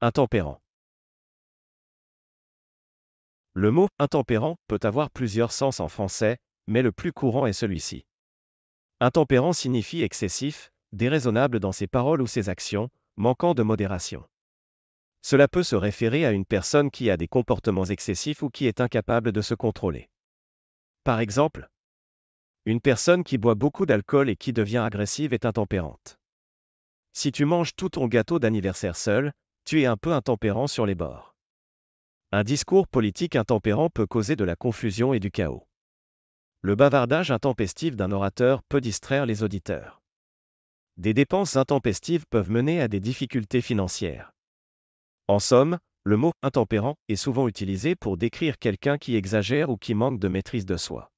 Intempérant. Le mot intempérant peut avoir plusieurs sens en français, mais le plus courant est celui-ci. Intempérant signifie excessif, déraisonnable dans ses paroles ou ses actions, manquant de modération. Cela peut se référer à une personne qui a des comportements excessifs ou qui est incapable de se contrôler. Par exemple, une personne qui boit beaucoup d'alcool et qui devient agressive est intempérante. Si tu manges tout ton gâteau d'anniversaire seul, tu es un peu intempérant sur les bords. Un discours politique intempérant peut causer de la confusion et du chaos. Le bavardage intempestif d'un orateur peut distraire les auditeurs. Des dépenses intempestives peuvent mener à des difficultés financières. En somme, le mot intempérant est souvent utilisé pour décrire quelqu'un qui exagère ou qui manque de maîtrise de soi.